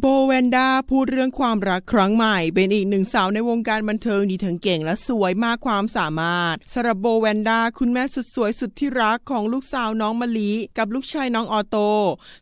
โบเวนดาพูดเรื่องความรักครั้งใหม่ เป็นอีกหนึ่งสาวในวงการบันเทิงทีทั้งเก่งและสวยมากความสามารถสำหรับโบเวนดาคุณแม่สุดสวยสุดที่รักของลูกสาวน้องมะลิกับลูกชายน้องออโต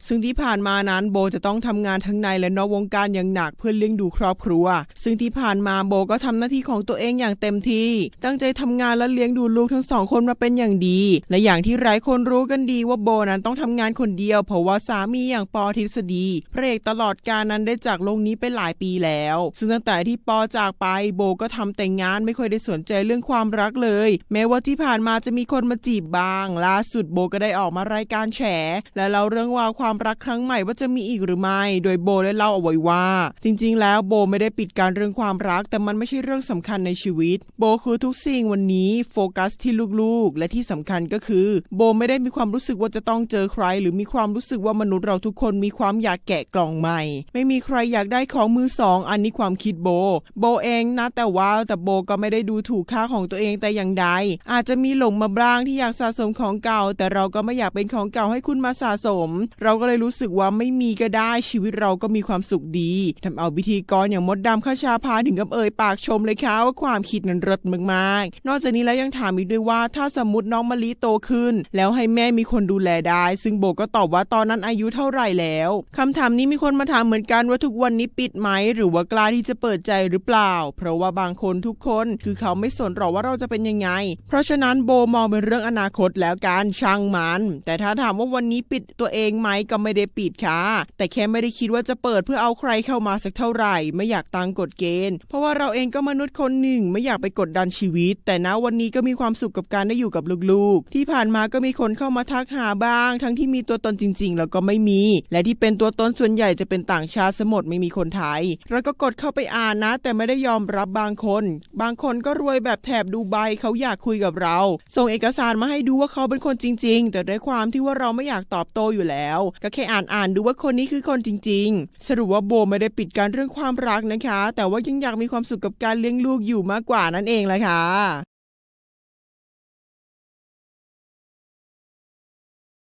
ซึ่งที่ผ่านมานั้น โบจะต้องทำงานทั้งในและนอกวงการอย่างหนักเพื่อเลี้ยงดูครอบครัว ซึ่งที่ผ่านมาโบก็ทำหน้าที่ของตัวเองอย่างเต็มที่ ตั้งใจทำงานและเลี้ยงดูลูกทั้งสองคนมาเป็นอย่างดีและอย่างที่หลายคนรู้กันดีว่าโบนั้นต้องทำงานคนเดียวเพราะว่าสามีอย่างปอทฤษฎีพระเอกตลอดการนั้นได้จากโลกนี้ไปหลายปีแล้ว ซึ่งตั้งแต่ที่ปอจากไปโบก็ทำแต่งงานไม่ค่อยได้สนใจเรื่องความรักเลย แม้ว่าที่ผ่านมาจะมีคนมาจีบบ้าง ล่าสุดโบก็ได้ออกมารายการแฉและเล่าเรื่องว่าความรักครั้งใหม่ว่าจะมีอีกหรือไม่ โดยโบได้เล่าเอาไว้ว่า จริงๆ แล้วโบไม่ได้ปิดการเรื่องความรักแต่มันไม่ใช่เรื่องสำคัญในชีวิต โบคือทุกสิ่งวันนี้โฟกัสที่ลูกๆ และที่สำคัญก็คือ โบไม่ได้มีความรู้สึกว่าจะต้องเจอใคร หรือมีความรู้สึกว่ามนุษย์เราทุกคนมีความอยากแกะกล่องใหม่ไม่มีใครอยากได้ของมือสองอันนี้ความคิดโบโบเองนะแต่ว่าแต่โบก็ไม่ได้ดูถูกค่าของตัวเองแต่อย่างใด อาจจะมีหลงมาบ้างที่อยากสะสมของเก่า แต่เราก็ไม่อยากเป็นของเก่าให้คุณมาสะสม เราก็เลยรู้สึกว่าไม่มีก็ได้ชีวิตเราก็มีความสุขดี ทำเอาวิธีกรอย่างมดดำข้าชาพา ถึงกับเอ่ยปากชมเลยค่ะว่าความคิดนั้นรสมากๆนอกจากนี้แล้วยังถามอีกด้วยว่าถ้าสมมติน้องมะลิโตขึ้น แล้วให้แม่มีคนดูแลได้ ซึ่งโบก็ตอบว่าตอนนั้นอายุเท่าไหร่แล้ว คำถามนี้มีคนมาถามเหมือนอนกันว่าทุกวันนี้ปิดไหม หรือว่ากล้าที่จะเปิดใจหรือเปล่า เพราะว่าบางคนทุกคนคือเขาไม่สนหรอกว่าเราจะเป็นยังไง เพราะฉะนั้นโบมองเป็นเรื่องอนาคตแล้วการช่างมัน แต่ถ้าถามว่าวันนี้ปิดตัวเองไหมก็ไม่ได้ปิดค่ะแต่แค่ไม่ได้คิดว่าจะเปิดเพื่อเอาใครเข้ามาสักเท่าไหร่ ไม่อยากตังกฎเกณฑ์เพราะว่าเราเองก็มนุษย์คนหนึ่งไม่อยากไปกดดันชีวิต แต่ณวันนี้ก็มีความสุขกับการได้อยู่กับลูกๆ ที่ผ่านมาก็มีคนเข้ามาทักหาบ้าง ทั้งที่มีตัวตนจริง ๆ แล้วก็ไม่มี และที่เป็นตัวตนส่วนใหญ่จะเป็นต่างชาสมดไม่มีคนไทยเราก็กดเข้าไปอ่านนะ แต่ไม่ได้ยอมรับบางคน บางคนก็รวยแบบแถบดูใบเขาอยากคุยกับเรา ส่งเอกสารมาให้ดูว่าเขาเป็นคนจริง ๆ แต่ด้วยความที่ว่าเราไม่อยากตอบโต้อยู่แล้วก็แค่อ่านอ่านดูว่าคนนี้คือคนจริง ๆ สรุปว่าโบไม่ได้ปิดการเรื่องความรักนะคะ แต่ว่ายังอยากมีความสุขกับการเลี้ยงลูกอยู่มากกว่านั่นเองเลยค่ะ